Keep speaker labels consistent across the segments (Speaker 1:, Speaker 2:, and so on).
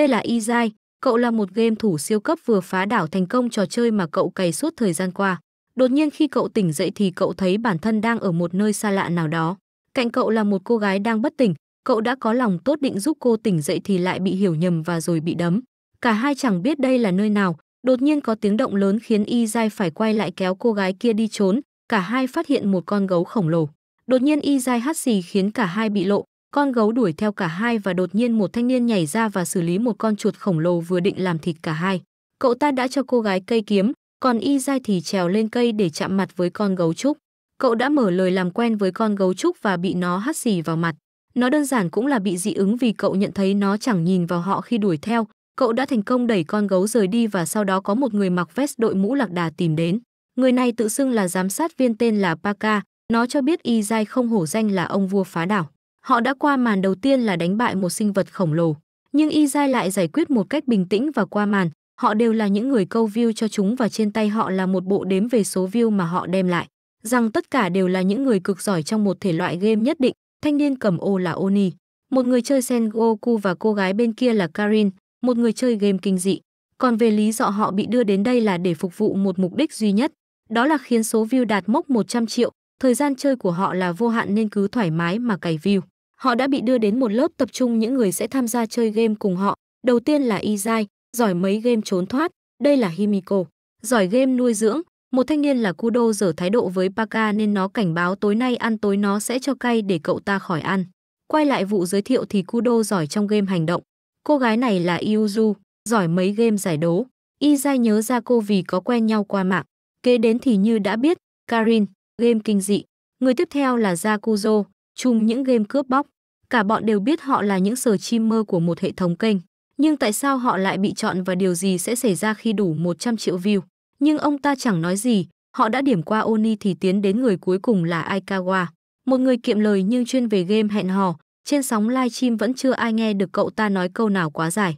Speaker 1: Đây là Izai, cậu là một game thủ siêu cấp vừa phá đảo thành công trò chơi mà cậu cày suốt thời gian qua. Đột nhiên khi cậu tỉnh dậy thì cậu thấy bản thân đang ở một nơi xa lạ nào đó. Cạnh cậu là một cô gái đang bất tỉnh, cậu đã có lòng tốt định giúp cô tỉnh dậy thì lại bị hiểu nhầm và rồi bị đấm. Cả hai chẳng biết đây là nơi nào, đột nhiên có tiếng động lớn khiến Y phải quay lại kéo cô gái kia đi trốn, cả hai phát hiện một con gấu khổng lồ. Đột nhiên Y hát hắt xì khiến cả hai bị lộ, con gấu đuổi theo cả hai và đột nhiên một thanh niên nhảy ra và xử lý một con chuột khổng lồ vừa định làm thịt cả hai. Cậu ta đã cho cô gái cây kiếm, còn y dai thì trèo lên cây để chạm mặt với con gấu trúc. Cậu đã mở lời làm quen với con gấu trúc và bị nó hắt xì vào mặt. Nó đơn giản cũng là bị dị ứng vì cậu nhận thấy nó chẳng nhìn vào họ khi đuổi theo. Cậu đã thành công đẩy con gấu rời đi và sau đó có một người mặc vest đội mũ lạc đà tìm đến. Người này tự xưng là giám sát viên tên là Paka. Nó cho biết Y Dai không hổ danh là ông vua phá đảo. Họ đã qua màn đầu tiên là đánh bại một sinh vật khổng lồ, nhưng Y Giai lại giải quyết một cách bình tĩnh và qua màn. Họ đều là những người câu view cho chúng và trên tay họ là một bộ đếm về số view mà họ đem lại. Rằng tất cả đều là những người cực giỏi trong một thể loại game nhất định, thanh niên cầm ô là Oni. Một người chơi Sen Goku và cô gái bên kia là Karin, một người chơi game kinh dị. Còn về lý do họ bị đưa đến đây là để phục vụ một mục đích duy nhất, đó là khiến số view đạt mốc 100 triệu, thời gian chơi của họ là vô hạn nên cứ thoải mái mà cày view. Họ đã bị đưa đến một lớp tập trung những người sẽ tham gia chơi game cùng họ. Đầu tiên là Izai, giỏi mấy game trốn thoát, đây là Himiko, giỏi game nuôi dưỡng. Một thanh niên là Kudo dở thái độ với Paka nên nó cảnh báo tối nay ăn tối nó sẽ cho cay để cậu ta khỏi ăn. Quay lại vụ giới thiệu thì Kudo giỏi trong game hành động. Cô gái này là Iuzu, giỏi mấy game giải đố. Izai nhớ ra cô vì có quen nhau qua mạng. Kế đến thì như đã biết, Karin, game kinh dị. Người tiếp theo là Yakuzo, chung những game cướp bóc. Cả bọn đều biết họ là những sờ chim mơ của một hệ thống kênh. Nhưng tại sao họ lại bị chọn và điều gì sẽ xảy ra khi đủ 100 triệu view? Nhưng ông ta chẳng nói gì, họ đã điểm qua Oni thì tiến đến người cuối cùng là Aikawa. Một người kiệm lời nhưng chuyên về game hẹn hò, trên sóng livestream vẫn chưa ai nghe được cậu ta nói câu nào quá dài.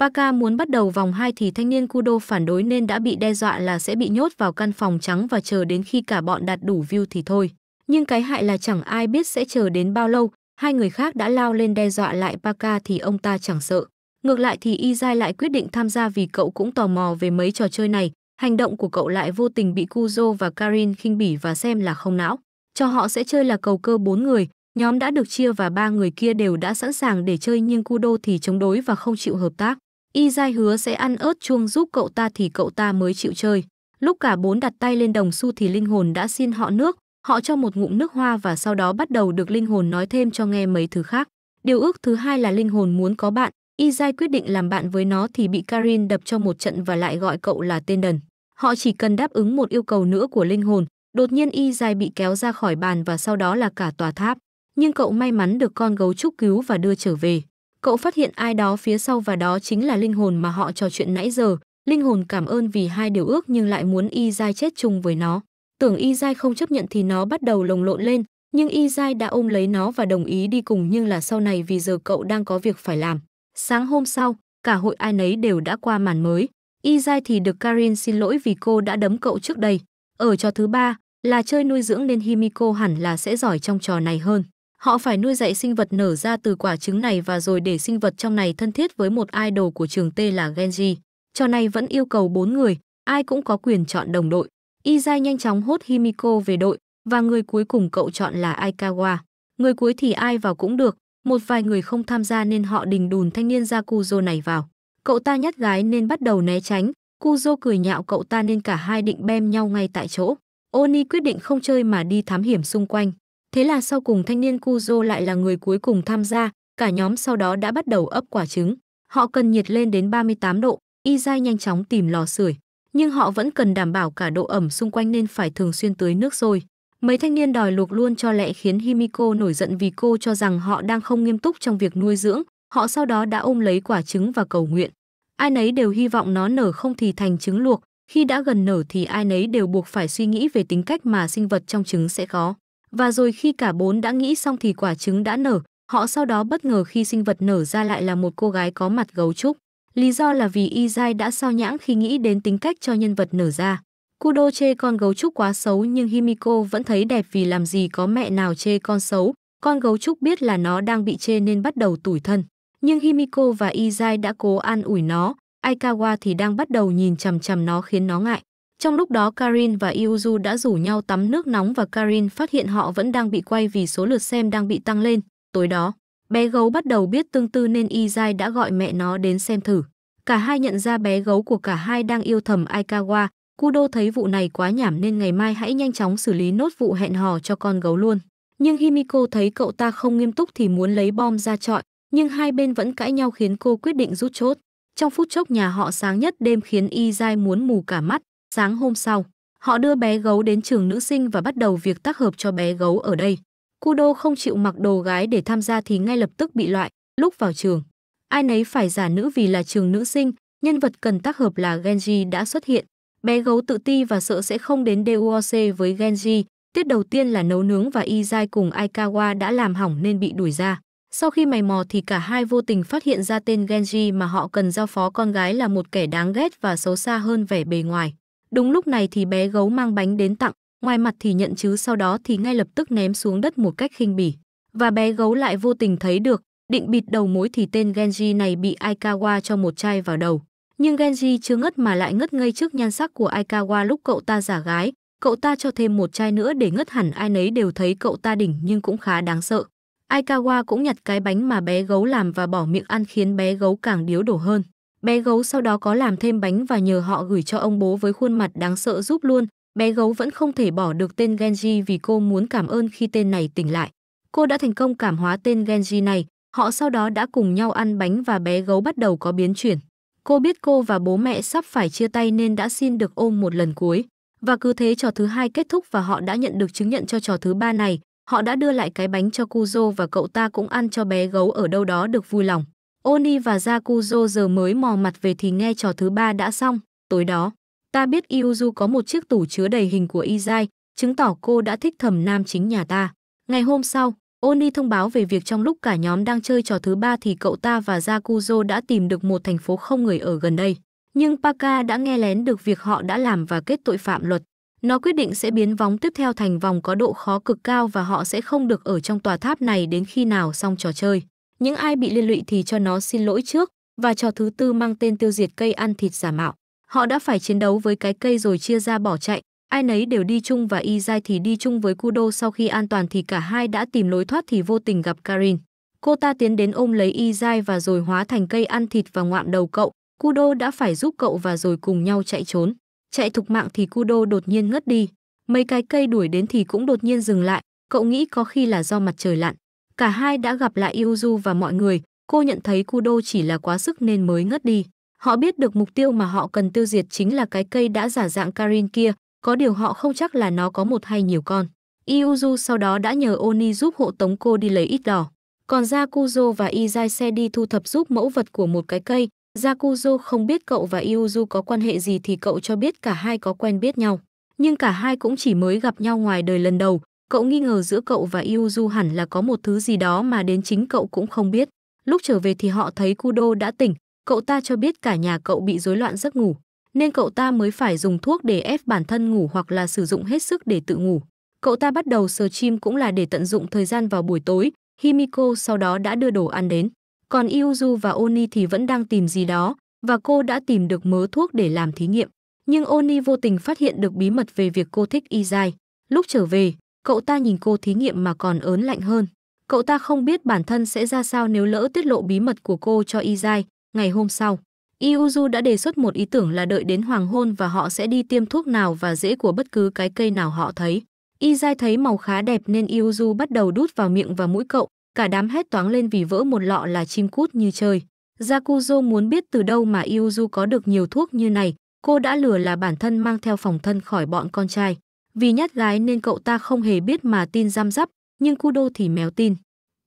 Speaker 1: Paka muốn bắt đầu vòng 2 thì thanh niên Kudo phản đối nên đã bị đe dọa là sẽ bị nhốt vào căn phòng trắng và chờ đến khi cả bọn đạt đủ view thì thôi. Nhưng cái hại là chẳng ai biết sẽ chờ đến bao lâu, hai người khác đã lao lên đe dọa lại Paka thì ông ta chẳng sợ. Ngược lại thì Y lại quyết định tham gia vì cậu cũng tò mò về mấy trò chơi này, hành động của cậu lại vô tình bị Kuzo và Karin khinh bỉ và xem là không não. Cho họ sẽ chơi là cầu cơ bốn người, nhóm đã được chia và ba người kia đều đã sẵn sàng để chơi nhưng Kudo thì chống đối và không chịu hợp tác. Y hứa sẽ ăn ớt chuông giúp cậu ta thì cậu ta mới chịu chơi. Lúc cả bốn đặt tay lên đồng xu thì linh hồn đã xin họ nước, Họ cho một ngụm nước hoa và sau đó bắt đầu được linh hồn nói thêm cho nghe mấy thứ khác. Điều ước thứ hai là linh hồn muốn có bạn, Izai quyết định làm bạn với nó thì bị Karin đập cho một trận và lại gọi cậu là tên đần. Họ chỉ cần đáp ứng một yêu cầu nữa của linh hồn, đột nhiên Izai bị kéo ra khỏi bàn và sau đó là cả tòa tháp. Nhưng cậu may mắn được con gấu trúc cứu và đưa trở về. Cậu phát hiện ai đó phía sau và đó chính là linh hồn mà họ trò chuyện nãy giờ. Linh hồn cảm ơn vì hai điều ước nhưng lại muốn Izai chết chung với nó. Tưởng Y Giai không chấp nhận thì nó bắt đầu lồng lộn lên, nhưng Y Giai đã ôm lấy nó và đồng ý đi cùng nhưng là sau này vì giờ cậu đang có việc phải làm. Sáng hôm sau, cả hội ai nấy đều đã qua màn mới. Y Giai thì được Karin xin lỗi vì cô đã đấm cậu trước đây. Ở trò thứ ba là chơi nuôi dưỡng nên Himiko hẳn là sẽ giỏi trong trò này hơn. Họ phải nuôi dạy sinh vật nở ra từ quả trứng này và rồi để sinh vật trong này thân thiết với một idol của trường T là Genji. Trò này vẫn yêu cầu bốn người, ai cũng có quyền chọn đồng đội. Izai nhanh chóng hốt Himiko về đội và người cuối cùng cậu chọn là Aikawa. Người cuối thì ai vào cũng được, một vài người không tham gia nên họ đình đùn thanh niên ra này vào. Cậu ta nhát gái nên bắt đầu né tránh, Kuzo cười nhạo cậu ta nên cả hai định bem nhau ngay tại chỗ. Oni quyết định không chơi mà đi thám hiểm xung quanh. Thế là sau cùng thanh niên Kuzo lại là người cuối cùng tham gia, cả nhóm sau đó đã bắt đầu ấp quả trứng. Họ cần nhiệt lên đến 38 độ, Izai nhanh chóng tìm lò sưởi nhưng họ vẫn cần đảm bảo cả độ ẩm xung quanh nên phải thường xuyên tưới nước rồi Mấy thanh niên đòi luộc luôn cho lẹ khiến Himiko nổi giận vì cô cho rằng họ đang không nghiêm túc trong việc nuôi dưỡng. Họ sau đó đã ôm lấy quả trứng và cầu nguyện. Ai nấy đều hy vọng nó nở không thì thành trứng luộc. Khi đã gần nở thì ai nấy đều buộc phải suy nghĩ về tính cách mà sinh vật trong trứng sẽ có. Và rồi khi cả bốn đã nghĩ xong thì quả trứng đã nở. Họ sau đó bất ngờ khi sinh vật nở ra lại là một cô gái có mặt gấu trúc. Lý do là vì Y đã sao nhãng khi nghĩ đến tính cách cho nhân vật nở ra. Kudo chê con gấu trúc quá xấu nhưng Himiko vẫn thấy đẹp vì làm gì có mẹ nào chê con xấu. Con gấu trúc biết là nó đang bị chê nên bắt đầu tủi thân. Nhưng Himiko và Izai đã cố an ủi nó, Aikawa thì đang bắt đầu nhìn chằm chằm nó khiến nó ngại. Trong lúc đó Karin và Iuzu đã rủ nhau tắm nước nóng và Karin phát hiện họ vẫn đang bị quay vì số lượt xem đang bị tăng lên. Tối đó, Bé gấu bắt đầu biết tương tư nên Y Dai đã gọi mẹ nó đến xem thử. Cả hai nhận ra bé gấu của cả hai đang yêu thầm Aikawa. Kudo thấy vụ này quá nhảm nên ngày mai hãy nhanh chóng xử lý nốt vụ hẹn hò cho con gấu luôn. Nhưng Himiko thấy cậu ta không nghiêm túc thì muốn lấy bom ra trọi, nhưng hai bên vẫn cãi nhau khiến cô quyết định rút chốt. Trong phút chốc nhà họ sáng nhất đêm khiến Y Dai muốn mù cả mắt. Sáng hôm sau, họ đưa bé gấu đến trường nữ sinh và bắt đầu việc tác hợp cho bé gấu ở đây. Kudo không chịu mặc đồ gái để tham gia thì ngay lập tức bị loại, lúc vào trường. Ai nấy phải giả nữ vì là trường nữ sinh, nhân vật cần tác hợp là Genji đã xuất hiện. Bé gấu tự ti và sợ sẽ không đến DUOC với Genji. Tiết đầu tiên là nấu nướng và Izai cùng Aikawa đã làm hỏng nên bị đuổi ra. Sau khi mày mò thì cả hai vô tình phát hiện ra tên Genji mà họ cần giao phó con gái là một kẻ đáng ghét và xấu xa hơn vẻ bề ngoài. Đúng lúc này thì bé gấu mang bánh đến tặng, ngoài mặt thì nhận chứ sau đó thì ngay lập tức ném xuống đất một cách khinh bỉ. Và bé gấu lại vô tình thấy được, định bịt đầu mối thì tên Genji này bị Aikawa cho một chai vào đầu. Nhưng Genji chưa ngất mà lại ngất ngây trước nhan sắc của Aikawa lúc cậu ta giả gái, cậu ta cho thêm một chai nữa để ngất hẳn ai nấy đều thấy cậu ta đỉnh nhưng cũng khá đáng sợ. Aikawa cũng nhặt cái bánh mà bé gấu làm và bỏ miệng ăn khiến bé gấu càng điếu đổ hơn. Bé gấu sau đó có làm thêm bánh và nhờ họ gửi cho ông bố với khuôn mặt đáng sợ giúp luôn, Bé gấu vẫn không thể bỏ được tên Genji vì cô muốn cảm ơn khi tên này tỉnh lại. Cô đã thành công cảm hóa tên Genji này, họ sau đó đã cùng nhau ăn bánh và bé gấu bắt đầu có biến chuyển. Cô biết cô và bố mẹ sắp phải chia tay nên đã xin được ôm một lần cuối. Và cứ thế trò thứ hai kết thúc và họ đã nhận được chứng nhận cho trò thứ ba này. Họ đã đưa lại cái bánh cho Kuzo và cậu ta cũng ăn cho bé gấu ở đâu đó được vui lòng. Oni và Jakuzo giờ mới mò mặt về thì nghe trò thứ ba đã xong. Tối đó, Ta biết Iuzu có một chiếc tủ chứa đầy hình của Izai, chứng tỏ cô đã thích thầm nam chính nhà ta. Ngày hôm sau, Oni thông báo về việc trong lúc cả nhóm đang chơi trò thứ ba thì cậu ta và Yakuzo đã tìm được một thành phố không người ở gần đây. Nhưng Paka đã nghe lén được việc họ đã làm và kết tội phạm luật. Nó quyết định sẽ biến vòng tiếp theo thành vòng có độ khó cực cao và họ sẽ không được ở trong tòa tháp này đến khi nào xong trò chơi. Những ai bị liên lụy thì cho nó xin lỗi trước và trò thứ tư mang tên tiêu diệt cây ăn thịt giả mạo. Họ đã phải chiến đấu với cái cây rồi chia ra bỏ chạy, ai nấy đều đi chung và Y Dai thì đi chung với Kudo sau khi an toàn thì cả hai đã tìm lối thoát thì vô tình gặp Karin. Cô ta tiến đến ôm lấy Y Dai và rồi hóa thành cây ăn thịt và ngoạm đầu cậu. Kudo đã phải giúp cậu và rồi cùng nhau chạy trốn. Chạy thục mạng thì Kudo đột nhiên ngất đi. Mấy cái cây đuổi đến thì cũng đột nhiên dừng lại. Cậu nghĩ có khi là do mặt trời lặn. Cả hai đã gặp lại Yuzu và mọi người. Cô nhận thấy Kudo chỉ là quá sức nên mới ngất đi. Họ biết được mục tiêu mà họ cần tiêu diệt chính là cái cây đã giả dạng Karin kia, có điều họ không chắc là nó có một hay nhiều con. Iuzu sau đó đã nhờ Oni giúp hộ tống cô đi lấy ít đỏ. Còn Yakuzo và Izai xe đi thu thập giúp mẫu vật của một cái cây. Yakuzo không biết cậu và Iuzu có quan hệ gì thì cậu cho biết cả hai có quen biết nhau. Nhưng cả hai cũng chỉ mới gặp nhau ngoài đời lần đầu. Cậu nghi ngờ giữa cậu và Iuzu hẳn là có một thứ gì đó mà đến chính cậu cũng không biết. Lúc trở về thì họ thấy Kudo đã tỉnh, cậu ta cho biết cả nhà cậu bị rối loạn giấc ngủ, nên cậu ta mới phải dùng thuốc để ép bản thân ngủ hoặc là sử dụng hết sức để tự ngủ. Cậu ta bắt đầu sờ chim cũng là để tận dụng thời gian vào buổi tối, Himiko sau đó đã đưa đồ ăn đến. Còn Iuzu và Oni thì vẫn đang tìm gì đó, và cô đã tìm được mớ thuốc để làm thí nghiệm. Nhưng Oni vô tình phát hiện được bí mật về việc cô thích Izai. Lúc trở về, cậu ta nhìn cô thí nghiệm mà còn ớn lạnh hơn. Cậu ta không biết bản thân sẽ ra sao nếu lỡ tiết lộ bí mật của cô cho Izai, Ngày hôm sau, Iuzu đã đề xuất một ý tưởng là đợi đến hoàng hôn và họ sẽ đi tiêm thuốc nào và rễ của bất cứ cái cây nào họ thấy. Y Giai thấy màu khá đẹp nên Iuzu bắt đầu đút vào miệng và mũi cậu, cả đám hét toáng lên vì vỡ một lọ là chim cút như chơi. Yakuzo muốn biết từ đâu mà Iuzu có được nhiều thuốc như này, cô đã lừa là bản thân mang theo phòng thân khỏi bọn con trai. Vì nhát gái nên cậu ta không hề biết mà tin giam giáp, nhưng Kudo thì méo tin.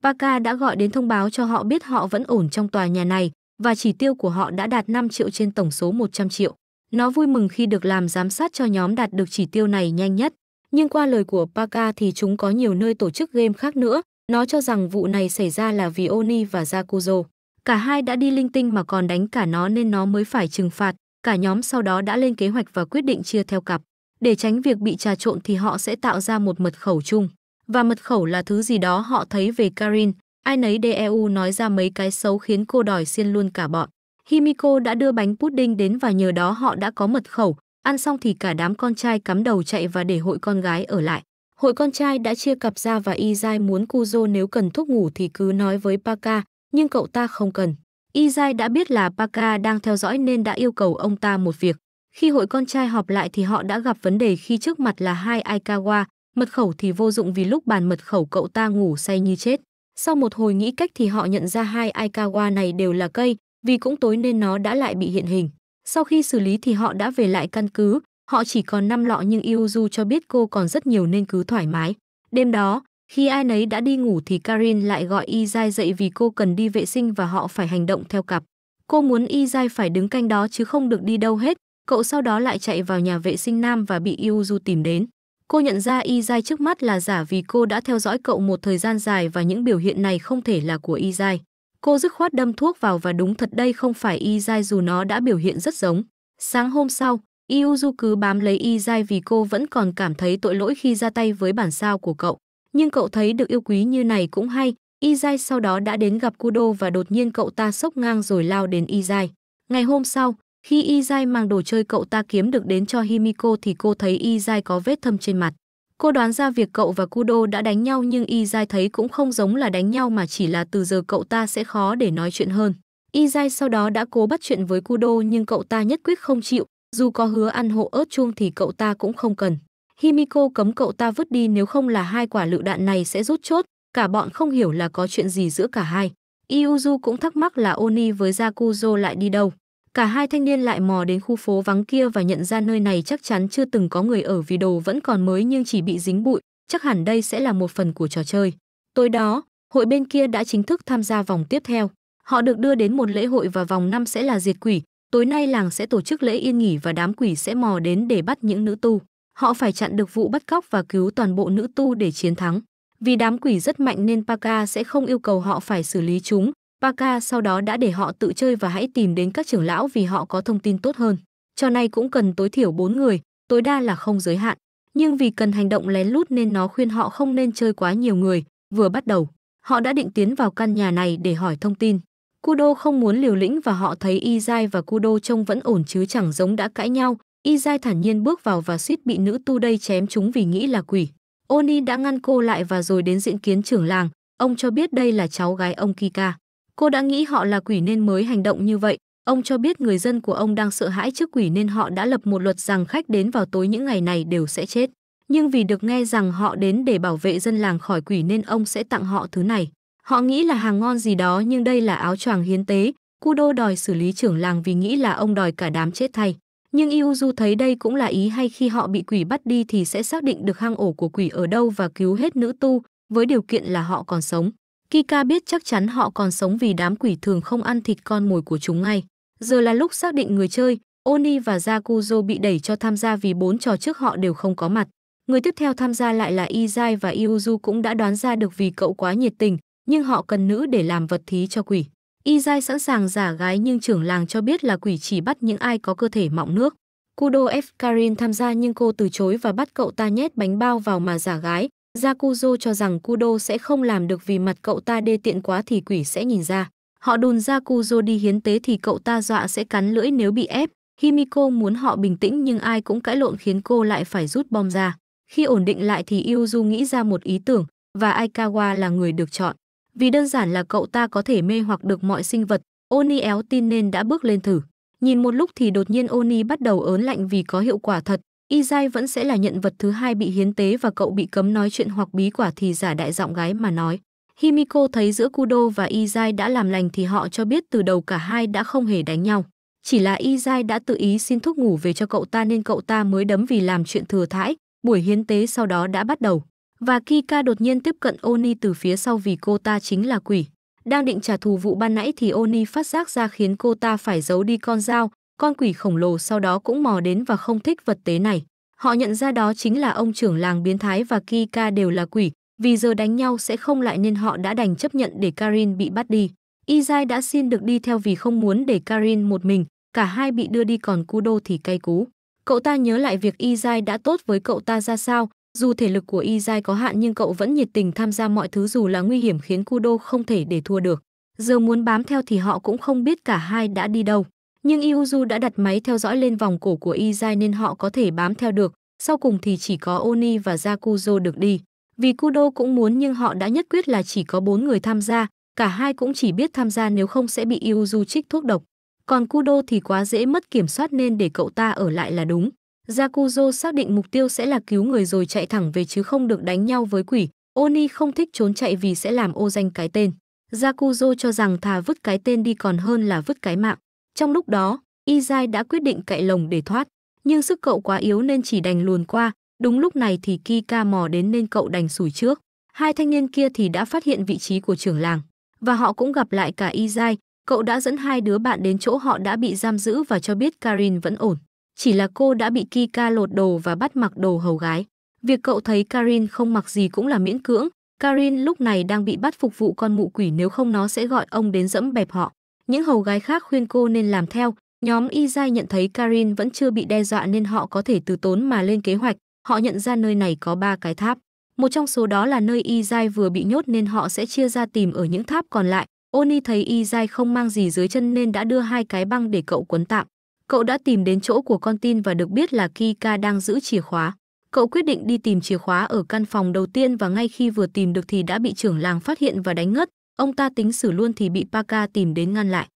Speaker 1: Paka đã gọi đến thông báo cho họ biết họ vẫn ổn trong tòa nhà này, và chỉ tiêu của họ đã đạt 5 triệu trên tổng số 100 triệu. Nó vui mừng khi được làm giám sát cho nhóm đạt được chỉ tiêu này nhanh nhất. Nhưng qua lời của Paka thì chúng có nhiều nơi tổ chức game khác nữa. Nó cho rằng vụ này xảy ra là vì Oni và Yakuzo. Cả hai đã đi linh tinh mà còn đánh cả nó nên nó mới phải trừng phạt. Cả nhóm sau đó đã lên kế hoạch và quyết định chia theo cặp. Để tránh việc bị trà trộn thì họ sẽ tạo ra một mật khẩu chung. Và mật khẩu là thứ gì đó họ thấy về Karin, Ai nấy DEU nói ra mấy cái xấu khiến cô đòi xiên luôn cả bọn. Himiko đã đưa bánh pudding đến và nhờ đó họ đã có mật khẩu. Ăn xong thì cả đám con trai cắm đầu chạy và để hội con gái ở lại. Hội con trai đã chia cặp ra và Izai muốn Kuzo nếu cần thuốc ngủ thì cứ nói với Paka, nhưng cậu ta không cần. Izai đã biết là Paka đang theo dõi nên đã yêu cầu ông ta một việc. Khi hội con trai họp lại thì họ đã gặp vấn đề khi trước mặt là hai Aikawa, mật khẩu thì vô dụng vì lúc bàn mật khẩu cậu ta ngủ say như chết. Sau một hồi nghĩ cách thì họ nhận ra hai Aikawa này đều là cây, vì cũng tối nên nó đã lại bị hiện hình. Sau khi xử lý thì họ đã về lại căn cứ, họ chỉ còn năm lọ nhưng Yuzu cho biết cô còn rất nhiều nên cứ thoải mái. Đêm đó, khi ai nấy đã đi ngủ thì Karin lại gọi Y dậy vì cô cần đi vệ sinh và họ phải hành động theo cặp. Cô muốn Y phải đứng canh đó chứ không được đi đâu hết, cậu sau đó lại chạy vào nhà vệ sinh nam và bị Yuzu tìm đến. Cô nhận ra Y Giai trước mắt là giả vì cô đã theo dõi cậu một thời gian dài và những biểu hiện này không thể là của Y Giai. Cô dứt khoát đâm thuốc vào và đúng thật đây không phải Y Giai dù nó đã biểu hiện rất giống. Sáng hôm sau, Iuzu cứ bám lấy Y Giai vì cô vẫn còn cảm thấy tội lỗi khi ra tay với bản sao của cậu. Nhưng cậu thấy được yêu quý như này cũng hay. Y Giai sau đó đã đến gặp Kudo và đột nhiên cậu ta sốc ngang rồi lao đến Y Giai. Ngày hôm sau, khi Izai mang đồ chơi cậu ta kiếm được đến cho Himiko thì cô thấy Izai có vết thâm trên mặt. Cô đoán ra việc cậu và Kudo đã đánh nhau nhưng Izai thấy cũng không giống là đánh nhau mà chỉ là từ giờ cậu ta sẽ khó để nói chuyện hơn. Izai sau đó đã cố bắt chuyện với Kudo nhưng cậu ta nhất quyết không chịu, dù có hứa ăn hộ ớt chuông thì cậu ta cũng không cần. Himiko cấm cậu ta vứt đi nếu không là hai quả lựu đạn này sẽ rút chốt, cả bọn không hiểu là có chuyện gì giữa cả hai. Iuzu cũng thắc mắc là Oni với Yakuzo lại đi đâu. Cả hai thanh niên lại mò đến khu phố vắng kia và nhận ra nơi này chắc chắn chưa từng có người ở vì đồ vẫn còn mới nhưng chỉ bị dính bụi, chắc hẳn đây sẽ là một phần của trò chơi. Tối đó, hội bên kia đã chính thức tham gia vòng tiếp theo. Họ được đưa đến một lễ hội và vòng năm sẽ là diệt quỷ. Tối nay làng sẽ tổ chức lễ yên nghỉ và đám quỷ sẽ mò đến để bắt những nữ tu. Họ phải chặn được vụ bắt cóc và cứu toàn bộ nữ tu để chiến thắng. Vì đám quỷ rất mạnh nên Paka sẽ không yêu cầu họ phải xử lý chúng, Paka sau đó đã để họ tự chơi và hãy tìm đến các trưởng lão vì họ có thông tin tốt hơn. Trò này cũng cần tối thiểu 4 người, tối đa là không giới hạn. Nhưng vì cần hành động lén lút nên nó khuyên họ không nên chơi quá nhiều người. Vừa bắt đầu, họ đã định tiến vào căn nhà này để hỏi thông tin. Kudo không muốn liều lĩnh và họ thấy Izai và Kudo trông vẫn ổn chứ chẳng giống đã cãi nhau. Izai thản nhiên bước vào và suýt bị nữ tu đây chém chúng vì nghĩ là quỷ. Oni đã ngăn cô lại và rồi đến diện kiến trưởng làng. Ông cho biết đây là cháu gái ông Kika. Cô đã nghĩ họ là quỷ nên mới hành động như vậy. Ông cho biết người dân của ông đang sợ hãi trước quỷ nên họ đã lập một luật rằng khách đến vào tối những ngày này đều sẽ chết. Nhưng vì được nghe rằng họ đến để bảo vệ dân làng khỏi quỷ nên ông sẽ tặng họ thứ này. Họ nghĩ là hàng ngon gì đó nhưng đây là áo choàng hiến tế. Kudo đòi xử lý trưởng làng vì nghĩ là ông đòi cả đám chết thay. Nhưng Iuzu thấy đây cũng là ý hay khi họ bị quỷ bắt đi thì sẽ xác định được hang ổ của quỷ ở đâu và cứu hết nữ tu, với điều kiện là họ còn sống. Kika biết chắc chắn họ còn sống vì đám quỷ thường không ăn thịt con mồi của chúng ngay. Giờ là lúc xác định người chơi, Oni và Yakuzo bị đẩy cho tham gia vì bốn trò trước họ đều không có mặt. Người tiếp theo tham gia lại là Izai và Iuzu cũng đã đoán ra được vì cậu quá nhiệt tình, nhưng họ cần nữ để làm vật thí cho quỷ. Izai sẵn sàng giả gái nhưng trưởng làng cho biết là quỷ chỉ bắt những ai có cơ thể mọng nước. Kudo F. Karin tham gia nhưng cô từ chối và bắt cậu ta nhét bánh bao vào mà giả gái, Yakuzo cho rằng Kudo sẽ không làm được vì mặt cậu ta đê tiện quá thì quỷ sẽ nhìn ra. Họ đùn Yakuzo đi hiến tế thì cậu ta dọa sẽ cắn lưỡi nếu bị ép. Himiko muốn họ bình tĩnh nhưng ai cũng cãi lộn khiến cô lại phải rút bom ra. Khi ổn định lại thì Yuzu nghĩ ra một ý tưởng và Aikawa là người được chọn. Vì đơn giản là cậu ta có thể mê hoặc được mọi sinh vật, Oni éo tin nên đã bước lên thử. Nhìn một lúc thì đột nhiên Oni bắt đầu ớn lạnh vì có hiệu quả thật, Izai vẫn sẽ là nhận vật thứ hai bị hiến tế và cậu bị cấm nói chuyện hoặc bí quả thì giả đại giọng gái mà nói. Himiko thấy giữa Kudo và Izai đã làm lành thì họ cho biết từ đầu cả hai đã không hề đánh nhau. Chỉ là Izai đã tự ý xin thuốc ngủ về cho cậu ta nên cậu ta mới đấm vì làm chuyện thừa thãi. Buổi hiến tế sau đó đã bắt đầu. Và Kika đột nhiên tiếp cận Oni từ phía sau vì cô ta chính là quỷ. Đang định trả thù vụ ban nãy thì Oni phát giác ra khiến cô ta phải giấu đi con dao, con quỷ khổng lồ sau đó cũng mò đến và không thích vật tế này. Họ nhận ra đó chính là ông trưởng làng biến thái và Kika đều là quỷ, vì giờ đánh nhau sẽ không lại nên họ đã đành chấp nhận để Karin bị bắt đi. Izai đã xin được đi theo vì không muốn để Karin một mình, cả hai bị đưa đi còn Kudo thì cay cú. Cậu ta nhớ lại việc Izai đã tốt với cậu ta ra sao, dù thể lực của Izai có hạn nhưng cậu vẫn nhiệt tình tham gia mọi thứ dù là nguy hiểm khiến Kudo không thể để thua được. Giờ muốn bám theo thì họ cũng không biết cả hai đã đi đâu nhưng Iuzu đã đặt máy theo dõi lên vòng cổ của Izai nên họ có thể bám theo được. Sau cùng thì chỉ có Oni và Yakuzo được đi. Vì Kudo cũng muốn nhưng họ đã nhất quyết là chỉ có bốn người tham gia, cả hai cũng chỉ biết tham gia nếu không sẽ bị Iuzu trích thuốc độc. Còn Kudo thì quá dễ mất kiểm soát nên để cậu ta ở lại là đúng. Yakuzo xác định mục tiêu sẽ là cứu người rồi chạy thẳng về chứ không được đánh nhau với quỷ. Oni không thích trốn chạy vì sẽ làm ô danh cái tên. Yakuzo cho rằng thà vứt cái tên đi còn hơn là vứt cái mạng. Trong lúc đó, Izai đã quyết định cậy lồng để thoát, nhưng sức cậu quá yếu nên chỉ đành luồn qua, đúng lúc này thì Kika mò đến nên cậu đành sủi trước. Hai thanh niên kia thì đã phát hiện vị trí của trưởng làng, và họ cũng gặp lại cả Izai, cậu đã dẫn hai đứa bạn đến chỗ họ đã bị giam giữ và cho biết Karin vẫn ổn. Chỉ là cô đã bị Kika lột đồ và bắt mặc đồ hầu gái. Việc cậu thấy Karin không mặc gì cũng là miễn cưỡng, Karin lúc này đang bị bắt phục vụ con mụ quỷ nếu không nó sẽ gọi ông đến dẫm bẹp họ. Những hầu gái khác khuyên cô nên làm theo. Nhóm Y nhận thấy Karin vẫn chưa bị đe dọa nên họ có thể từ tốn mà lên kế hoạch. Họ nhận ra nơi này có ba cái tháp. Một trong số đó là nơi Y vừa bị nhốt nên họ sẽ chia ra tìm ở những tháp còn lại. Oni thấy Y không mang gì dưới chân nên đã đưa hai cái băng để cậu quấn tạm. Cậu đã tìm đến chỗ của con tin và được biết là Kika đang giữ chìa khóa. Cậu quyết định đi tìm chìa khóa ở căn phòng đầu tiên và ngay khi vừa tìm được thì đã bị trưởng làng phát hiện và đánh ngất. Ông ta tính xử luôn thì bị Paka tìm đến ngăn lại.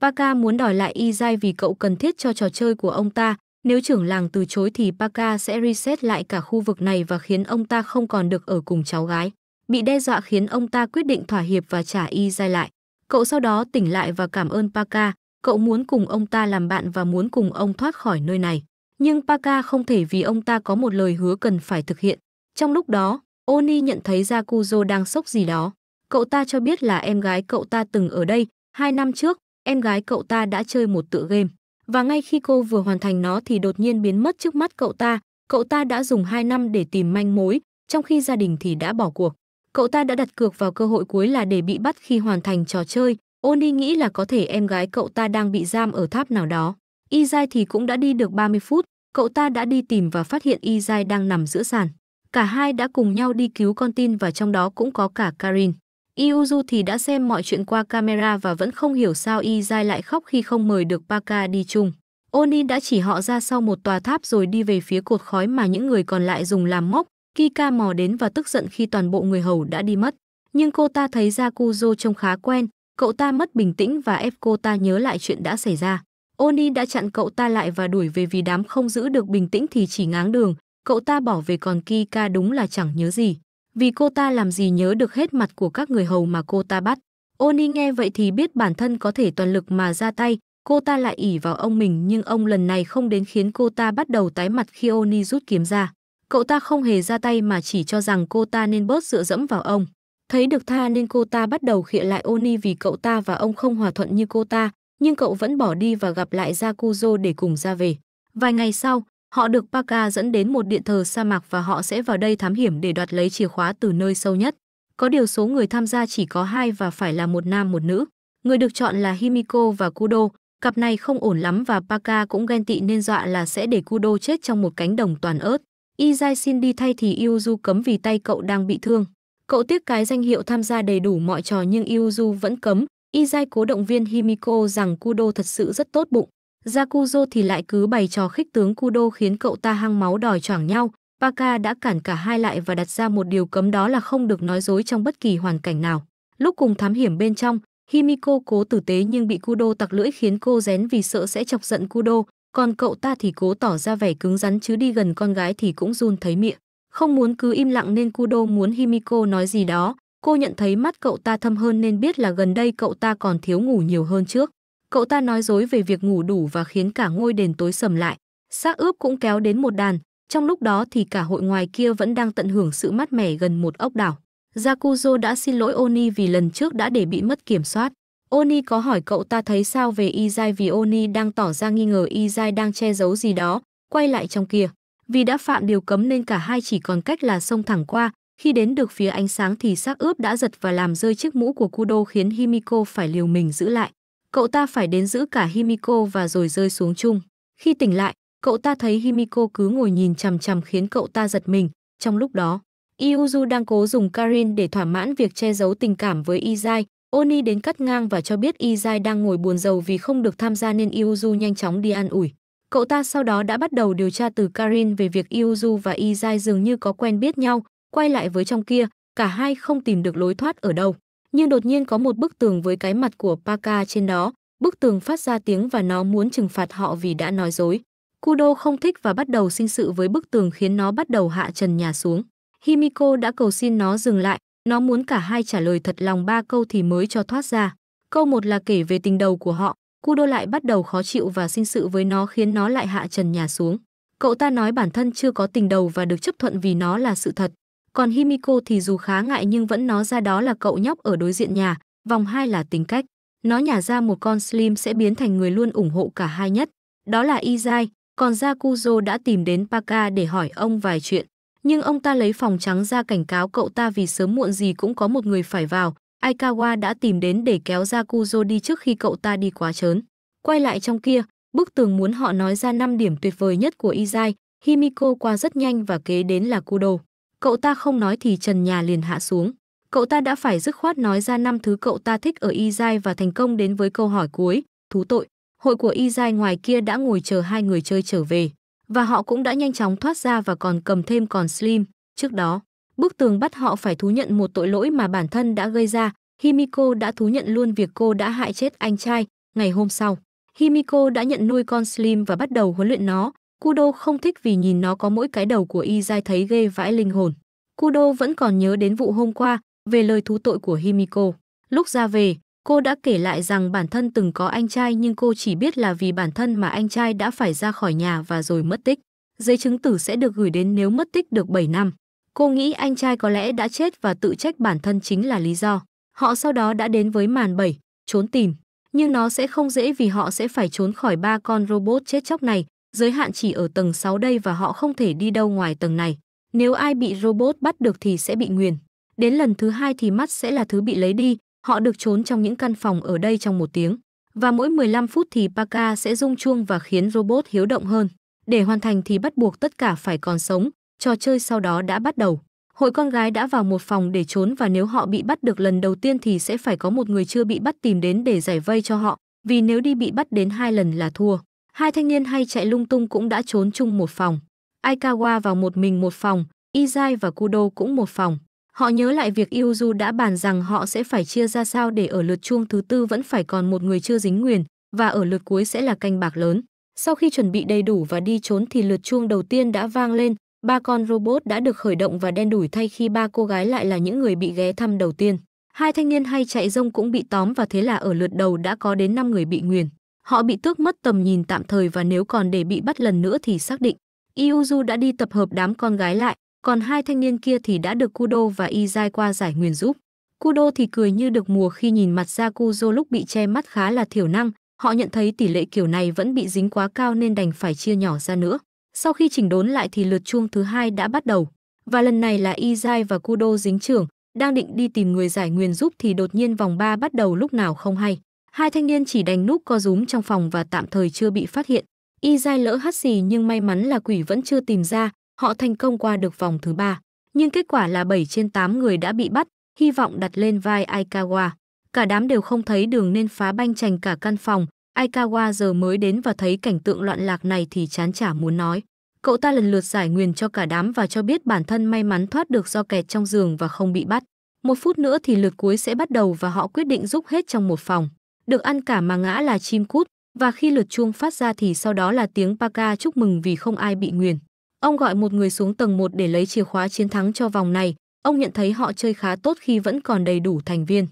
Speaker 1: Paka muốn đòi lại y dai vì cậu cần thiết cho trò chơi của ông ta. Nếu trưởng làng từ chối thì Paka sẽ reset lại cả khu vực này và khiến ông ta không còn được ở cùng cháu gái. Bị đe dọa khiến ông ta quyết định thỏa hiệp và trả y dai lại. Cậu sau đó tỉnh lại và cảm ơn Paka. Cậu muốn cùng ông ta làm bạn và muốn cùng ông thoát khỏi nơi này. Nhưng Paka không thể vì ông ta có một lời hứa cần phải thực hiện. Trong lúc đó, Oni nhận thấy ra Kuzo đang sốc gì đó. Cậu ta cho biết là em gái cậu ta từng ở đây, hai năm trước, em gái cậu ta đã chơi một tựa game. Và ngay khi cô vừa hoàn thành nó thì đột nhiên biến mất trước mắt cậu ta, cậu ta đã dùng 2 năm để tìm manh mối, trong khi gia đình thì đã bỏ cuộc. Cậu ta đã đặt cược vào cơ hội cuối là để bị bắt khi hoàn thành trò chơi, Oni nghĩ là có thể em gái cậu ta đang bị giam ở tháp nào đó. Y thì cũng đã đi được 30 phút, cậu ta đã đi tìm và phát hiện Y đang nằm giữa sàn. Cả hai đã cùng nhau đi cứu con tin và trong đó cũng có cả Karin. Iuzu thì đã xem mọi chuyện qua camera và vẫn không hiểu sao Y lại khóc khi không mời được Paka đi chung. Oni đã chỉ họ ra sau một tòa tháp rồi đi về phía cột khói mà những người còn lại dùng làm mốc. Kika mò đến và tức giận khi toàn bộ người hầu đã đi mất. Nhưng cô ta thấy Yakuzo trông khá quen, cậu ta mất bình tĩnh và ép cô ta nhớ lại chuyện đã xảy ra. Oni đã chặn cậu ta lại và đuổi về vì đám không giữ được bình tĩnh thì chỉ ngáng đường. Cậu ta bỏ về còn Kika đúng là chẳng nhớ gì vì cô ta làm gì nhớ được hết mặt của các người hầu mà cô ta bắt. Oni nghe vậy thì biết bản thân có thể toàn lực mà ra tay, cô ta lại ỉ vào ông mình nhưng ông lần này không đến khiến cô ta bắt đầu tái mặt khi Oni rút kiếm ra. Cậu ta không hề ra tay mà chỉ cho rằng cô ta nên bớt dựa dẫm vào ông. Thấy được tha nên cô ta bắt đầu khịa lại Oni vì cậu ta và ông không hòa thuận như cô ta, nhưng cậu vẫn bỏ đi và gặp lại Yakuzo để cùng ra về. Vài ngày sau, Họ được Paka dẫn đến một điện thờ sa mạc và họ sẽ vào đây thám hiểm để đoạt lấy chìa khóa từ nơi sâu nhất. Có điều số người tham gia chỉ có hai và phải là một nam một nữ. Người được chọn là Himiko và Kudo. Cặp này không ổn lắm và Paka cũng ghen tị nên dọa là sẽ để Kudo chết trong một cánh đồng toàn ớt. Izai xin đi thay thì Iuzu cấm vì tay cậu đang bị thương. Cậu tiếc cái danh hiệu tham gia đầy đủ mọi trò nhưng Iuzu vẫn cấm. Izai cố động viên Himiko rằng Kudo thật sự rất tốt bụng. Jakuzo thì lại cứ bày trò khích tướng Kudo khiến cậu ta hăng máu đòi choảng nhau. Paka đã cản cả hai lại và đặt ra một điều cấm đó là không được nói dối trong bất kỳ hoàn cảnh nào. Lúc cùng thám hiểm bên trong, Himiko cố tử tế nhưng bị Kudo tặc lưỡi khiến cô rén vì sợ sẽ chọc giận Kudo, còn cậu ta thì cố tỏ ra vẻ cứng rắn chứ đi gần con gái thì cũng run thấy miệng. Không muốn cứ im lặng nên Kudo muốn Himiko nói gì đó, cô nhận thấy mắt cậu ta thâm hơn nên biết là gần đây cậu ta còn thiếu ngủ nhiều hơn trước. Cậu ta nói dối về việc ngủ đủ và khiến cả ngôi đền tối sầm lại. Xác ướp cũng kéo đến một đàn, trong lúc đó thì cả hội ngoài kia vẫn đang tận hưởng sự mát mẻ gần một ốc đảo. Yakuzo đã xin lỗi Oni vì lần trước đã để bị mất kiểm soát. Oni có hỏi cậu ta thấy sao về Izai vì Oni đang tỏ ra nghi ngờ Izai đang che giấu gì đó, quay lại trong kia. Vì đã phạm điều cấm nên cả hai chỉ còn cách là xông thẳng qua, khi đến được phía ánh sáng thì xác ướp đã giật và làm rơi chiếc mũ của Kudo khiến Himiko phải liều mình giữ lại cậu ta phải đến giữ cả Himiko và rồi rơi xuống chung. Khi tỉnh lại, cậu ta thấy Himiko cứ ngồi nhìn chằm chằm khiến cậu ta giật mình. Trong lúc đó, Iuzu đang cố dùng Karin để thỏa mãn việc che giấu tình cảm với Izai. Oni đến cắt ngang và cho biết Izai đang ngồi buồn rầu vì không được tham gia nên Iuzu nhanh chóng đi an ủi. Cậu ta sau đó đã bắt đầu điều tra từ Karin về việc Iuzu và Izai dường như có quen biết nhau, quay lại với trong kia, cả hai không tìm được lối thoát ở đâu nhưng đột nhiên có một bức tường với cái mặt của Paka trên đó, bức tường phát ra tiếng và nó muốn trừng phạt họ vì đã nói dối. Kudo không thích và bắt đầu sinh sự với bức tường khiến nó bắt đầu hạ trần nhà xuống. Himiko đã cầu xin nó dừng lại, nó muốn cả hai trả lời thật lòng ba câu thì mới cho thoát ra. Câu một là kể về tình đầu của họ, Kudo lại bắt đầu khó chịu và sinh sự với nó khiến nó lại hạ trần nhà xuống. Cậu ta nói bản thân chưa có tình đầu và được chấp thuận vì nó là sự thật. Còn Himiko thì dù khá ngại nhưng vẫn nói ra đó là cậu nhóc ở đối diện nhà, vòng hai là tính cách. Nó nhả ra một con Slim sẽ biến thành người luôn ủng hộ cả hai nhất. Đó là Izai, còn Yakuzo đã tìm đến Paka để hỏi ông vài chuyện. Nhưng ông ta lấy phòng trắng ra cảnh cáo cậu ta vì sớm muộn gì cũng có một người phải vào. Aikawa đã tìm đến để kéo Yakuzo đi trước khi cậu ta đi quá trớn. Quay lại trong kia, bức tường muốn họ nói ra 5 điểm tuyệt vời nhất của Izai, Himiko qua rất nhanh và kế đến là Kudo. Cậu ta không nói thì trần nhà liền hạ xuống. Cậu ta đã phải dứt khoát nói ra năm thứ cậu ta thích ở Y và thành công đến với câu hỏi cuối, thú tội. Hội của Y ngoài kia đã ngồi chờ hai người chơi trở về, và họ cũng đã nhanh chóng thoát ra và còn cầm thêm còn Slim. Trước đó, bức tường bắt họ phải thú nhận một tội lỗi mà bản thân đã gây ra. Himiko đã thú nhận luôn việc cô đã hại chết anh trai. Ngày hôm sau, Himiko đã nhận nuôi con Slim và bắt đầu huấn luyện nó. Kudo không thích vì nhìn nó có mỗi cái đầu của y dai thấy ghê vãi linh hồn. Kudo vẫn còn nhớ đến vụ hôm qua, về lời thú tội của Himiko. Lúc ra về, cô đã kể lại rằng bản thân từng có anh trai nhưng cô chỉ biết là vì bản thân mà anh trai đã phải ra khỏi nhà và rồi mất tích. Giấy chứng tử sẽ được gửi đến nếu mất tích được 7 năm. Cô nghĩ anh trai có lẽ đã chết và tự trách bản thân chính là lý do. Họ sau đó đã đến với màn 7, trốn tìm. Nhưng nó sẽ không dễ vì họ sẽ phải trốn khỏi ba con robot chết chóc này giới hạn chỉ ở tầng 6 đây và họ không thể đi đâu ngoài tầng này. Nếu ai bị robot bắt được thì sẽ bị nguyền. Đến lần thứ hai thì mắt sẽ là thứ bị lấy đi, họ được trốn trong những căn phòng ở đây trong một tiếng. Và mỗi 15 phút thì Paka sẽ rung chuông và khiến robot hiếu động hơn. Để hoàn thành thì bắt buộc tất cả phải còn sống, trò chơi sau đó đã bắt đầu. Hội con gái đã vào một phòng để trốn và nếu họ bị bắt được lần đầu tiên thì sẽ phải có một người chưa bị bắt tìm đến để giải vây cho họ, vì nếu đi bị bắt đến hai lần là thua. Hai thanh niên hay chạy lung tung cũng đã trốn chung một phòng. Aikawa vào một mình một phòng, Izai và Kudo cũng một phòng. Họ nhớ lại việc Yuzu đã bàn rằng họ sẽ phải chia ra sao để ở lượt chuông thứ tư vẫn phải còn một người chưa dính nguyền, và ở lượt cuối sẽ là canh bạc lớn. Sau khi chuẩn bị đầy đủ và đi trốn thì lượt chuông đầu tiên đã vang lên, ba con robot đã được khởi động và đen đủi thay khi ba cô gái lại là những người bị ghé thăm đầu tiên. Hai thanh niên hay chạy rông cũng bị tóm và thế là ở lượt đầu đã có đến 5 người bị nguyền. Họ bị tước mất tầm nhìn tạm thời và nếu còn để bị bắt lần nữa thì xác định. Iuzu đã đi tập hợp đám con gái lại, còn hai thanh niên kia thì đã được Kudo và Izai qua giải nguyền giúp. Kudo thì cười như được mùa khi nhìn mặt ra Kuzo lúc bị che mắt khá là thiểu năng, họ nhận thấy tỷ lệ kiểu này vẫn bị dính quá cao nên đành phải chia nhỏ ra nữa. Sau khi chỉnh đốn lại thì lượt chuông thứ hai đã bắt đầu, và lần này là Izai và Kudo dính trưởng, đang định đi tìm người giải nguyền giúp thì đột nhiên vòng 3 bắt đầu lúc nào không hay. Hai thanh niên chỉ đành núp co rúm trong phòng và tạm thời chưa bị phát hiện. Y dai lỡ hắt xì nhưng may mắn là quỷ vẫn chưa tìm ra, họ thành công qua được vòng thứ ba. Nhưng kết quả là 7 trên 8 người đã bị bắt, hy vọng đặt lên vai Aikawa. Cả đám đều không thấy đường nên phá banh chành cả căn phòng. Aikawa giờ mới đến và thấy cảnh tượng loạn lạc này thì chán chả muốn nói. Cậu ta lần lượt giải nguyền cho cả đám và cho biết bản thân may mắn thoát được do kẹt trong giường và không bị bắt. Một phút nữa thì lượt cuối sẽ bắt đầu và họ quyết định giúp hết trong một phòng được ăn cả mà ngã là chim cút và khi lượt chuông phát ra thì sau đó là tiếng Paka chúc mừng vì không ai bị nguyền. Ông gọi một người xuống tầng 1 để lấy chìa khóa chiến thắng cho vòng này. Ông nhận thấy họ chơi khá tốt khi vẫn còn đầy đủ thành viên.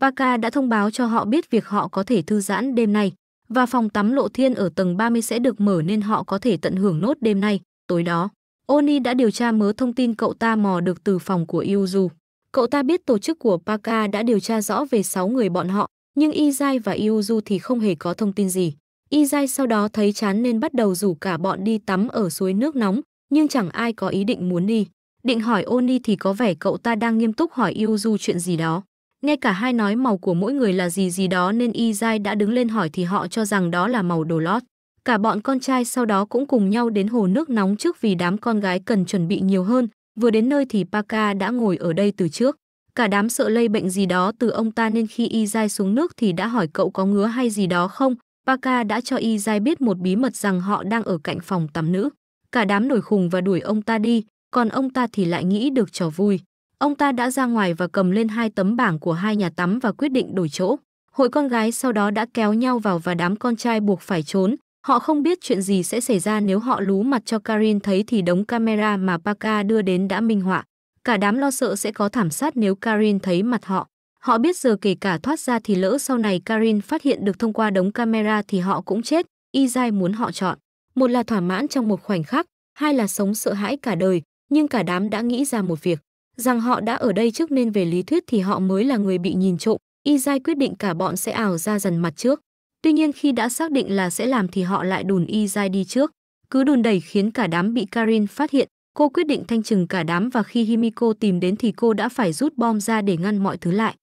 Speaker 1: Paka đã thông báo cho họ biết việc họ có thể thư giãn đêm nay và phòng tắm lộ thiên ở tầng 30 sẽ được mở nên họ có thể tận hưởng nốt đêm nay, tối đó. Oni đã điều tra mớ thông tin cậu ta mò được từ phòng của Yuzu. Cậu ta biết tổ chức của Paka đã điều tra rõ về 6 người bọn họ, nhưng Y và Yuzu thì không hề có thông tin gì. Y sau đó thấy chán nên bắt đầu rủ cả bọn đi tắm ở suối nước nóng, nhưng chẳng ai có ý định muốn đi. Định hỏi Oni thì có vẻ cậu ta đang nghiêm túc hỏi Yuzu chuyện gì đó. Nghe cả hai nói màu của mỗi người là gì gì đó nên Y đã đứng lên hỏi thì họ cho rằng đó là màu đồ lót. Cả bọn con trai sau đó cũng cùng nhau đến hồ nước nóng trước vì đám con gái cần chuẩn bị nhiều hơn. Vừa đến nơi thì Paka đã ngồi ở đây từ trước. Cả đám sợ lây bệnh gì đó từ ông ta nên khi y dai xuống nước thì đã hỏi cậu có ngứa hay gì đó không. Paka đã cho y dai biết một bí mật rằng họ đang ở cạnh phòng tắm nữ. Cả đám nổi khùng và đuổi ông ta đi, còn ông ta thì lại nghĩ được trò vui. Ông ta đã ra ngoài và cầm lên hai tấm bảng của hai nhà tắm và quyết định đổi chỗ. Hội con gái sau đó đã kéo nhau vào và đám con trai buộc phải trốn. Họ không biết chuyện gì sẽ xảy ra nếu họ lú mặt cho Karin thấy thì đống camera mà Paka đưa đến đã minh họa cả đám lo sợ sẽ có thảm sát nếu Karin thấy mặt họ. Họ biết giờ kể cả thoát ra thì lỡ sau này Karin phát hiện được thông qua đống camera thì họ cũng chết, y dai muốn họ chọn. Một là thỏa mãn trong một khoảnh khắc, hai là sống sợ hãi cả đời, nhưng cả đám đã nghĩ ra một việc, rằng họ đã ở đây trước nên về lý thuyết thì họ mới là người bị nhìn trộm, y dai quyết định cả bọn sẽ ảo ra dần mặt trước. Tuy nhiên khi đã xác định là sẽ làm thì họ lại đùn y dai đi trước, cứ đùn đẩy khiến cả đám bị Karin phát hiện, Cô quyết định thanh trừng cả đám và khi Himiko tìm đến thì cô đã phải rút bom ra để ngăn mọi thứ lại.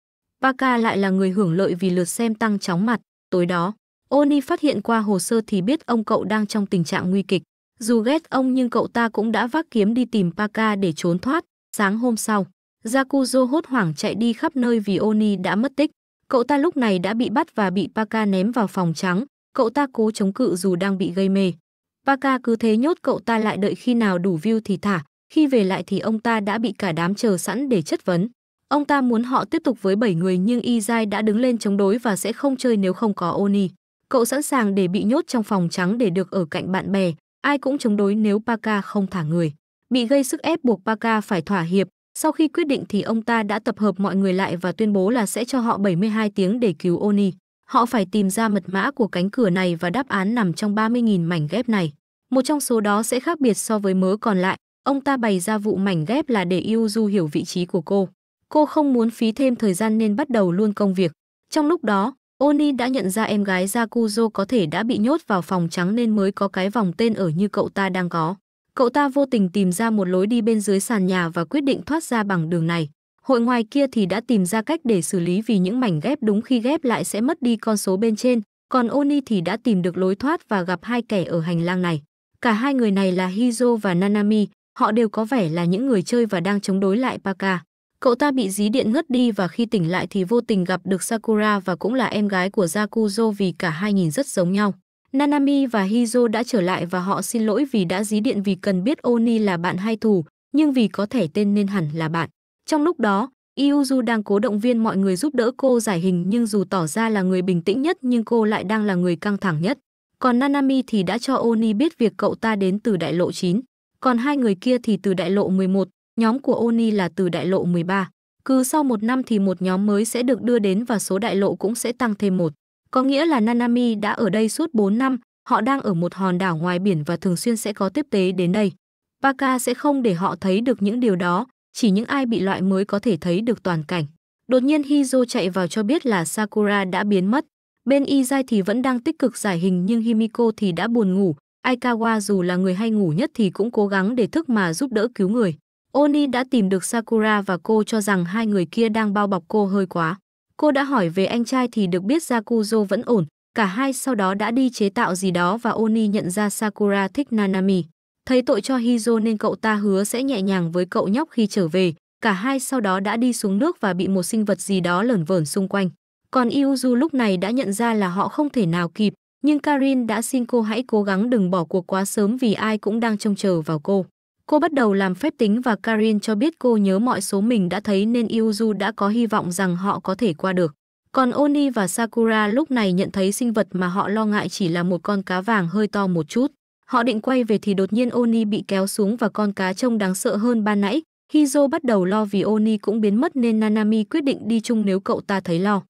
Speaker 1: Paka lại là người hưởng lợi vì lượt xem tăng chóng mặt. Tối đó, Oni phát hiện qua hồ sơ thì biết ông cậu đang trong tình trạng nguy kịch. Dù ghét ông nhưng cậu ta cũng đã vác kiếm đi tìm Paka để trốn thoát. Sáng hôm sau, Yakuzo hốt hoảng chạy đi khắp nơi vì Oni đã mất tích. Cậu ta lúc này đã bị bắt và bị Paka ném vào phòng trắng. Cậu ta cố chống cự dù đang bị gây mê. Paka cứ thế nhốt cậu ta lại đợi khi nào đủ view thì thả, khi về lại thì ông ta đã bị cả đám chờ sẵn để chất vấn. Ông ta muốn họ tiếp tục với 7 người nhưng Izai đã đứng lên chống đối và sẽ không chơi nếu không có Oni. Cậu sẵn sàng để bị nhốt trong phòng trắng để được ở cạnh bạn bè, ai cũng chống đối nếu Paka không thả người. Bị gây sức ép buộc Paka phải thỏa hiệp, sau khi quyết định thì ông ta đã tập hợp mọi người lại và tuyên bố là sẽ cho họ 72 tiếng để cứu Oni. Họ phải tìm ra mật mã của cánh cửa này và đáp án nằm trong 30.000 mảnh ghép này. Một trong số đó sẽ khác biệt so với mớ còn lại. Ông ta bày ra vụ mảnh ghép là để du hiểu vị trí của cô. Cô không muốn phí thêm thời gian nên bắt đầu luôn công việc. Trong lúc đó, Oni đã nhận ra em gái Yakuzo có thể đã bị nhốt vào phòng trắng nên mới có cái vòng tên ở như cậu ta đang có. Cậu ta vô tình tìm ra một lối đi bên dưới sàn nhà và quyết định thoát ra bằng đường này hội ngoài kia thì đã tìm ra cách để xử lý vì những mảnh ghép đúng khi ghép lại sẽ mất đi con số bên trên, còn Oni thì đã tìm được lối thoát và gặp hai kẻ ở hành lang này. Cả hai người này là Hizo và Nanami, họ đều có vẻ là những người chơi và đang chống đối lại Paka. Cậu ta bị dí điện ngất đi và khi tỉnh lại thì vô tình gặp được Sakura và cũng là em gái của Yakuzo vì cả hai nhìn rất giống nhau. Nanami và Hizo đã trở lại và họ xin lỗi vì đã dí điện vì cần biết Oni là bạn hay thù, nhưng vì có thẻ tên nên hẳn là bạn. Trong lúc đó, Iuzu đang cố động viên mọi người giúp đỡ cô giải hình nhưng dù tỏ ra là người bình tĩnh nhất nhưng cô lại đang là người căng thẳng nhất. Còn Nanami thì đã cho Oni biết việc cậu ta đến từ đại lộ 9. Còn hai người kia thì từ đại lộ 11, nhóm của Oni là từ đại lộ 13. Cứ sau một năm thì một nhóm mới sẽ được đưa đến và số đại lộ cũng sẽ tăng thêm một. Có nghĩa là Nanami đã ở đây suốt 4 năm, họ đang ở một hòn đảo ngoài biển và thường xuyên sẽ có tiếp tế đến đây. Baka sẽ không để họ thấy được những điều đó, chỉ những ai bị loại mới có thể thấy được toàn cảnh. Đột nhiên Hizo chạy vào cho biết là Sakura đã biến mất. Bên Izai thì vẫn đang tích cực giải hình nhưng Himiko thì đã buồn ngủ. Aikawa dù là người hay ngủ nhất thì cũng cố gắng để thức mà giúp đỡ cứu người. Oni đã tìm được Sakura và cô cho rằng hai người kia đang bao bọc cô hơi quá. Cô đã hỏi về anh trai thì được biết Yakuzo vẫn ổn. Cả hai sau đó đã đi chế tạo gì đó và Oni nhận ra Sakura thích Nanami. Thấy tội cho Hizo nên cậu ta hứa sẽ nhẹ nhàng với cậu nhóc khi trở về. Cả hai sau đó đã đi xuống nước và bị một sinh vật gì đó lởn vởn xung quanh. Còn Iuzu lúc này đã nhận ra là họ không thể nào kịp, nhưng Karin đã xin cô hãy cố gắng đừng bỏ cuộc quá sớm vì ai cũng đang trông chờ vào cô. Cô bắt đầu làm phép tính và Karin cho biết cô nhớ mọi số mình đã thấy nên Iuzu đã có hy vọng rằng họ có thể qua được. Còn Oni và Sakura lúc này nhận thấy sinh vật mà họ lo ngại chỉ là một con cá vàng hơi to một chút. Họ định quay về thì đột nhiên Oni bị kéo xuống và con cá trông đáng sợ hơn ban nãy. Hizo bắt đầu lo vì Oni cũng biến mất nên Nanami quyết định đi chung nếu cậu ta thấy lo.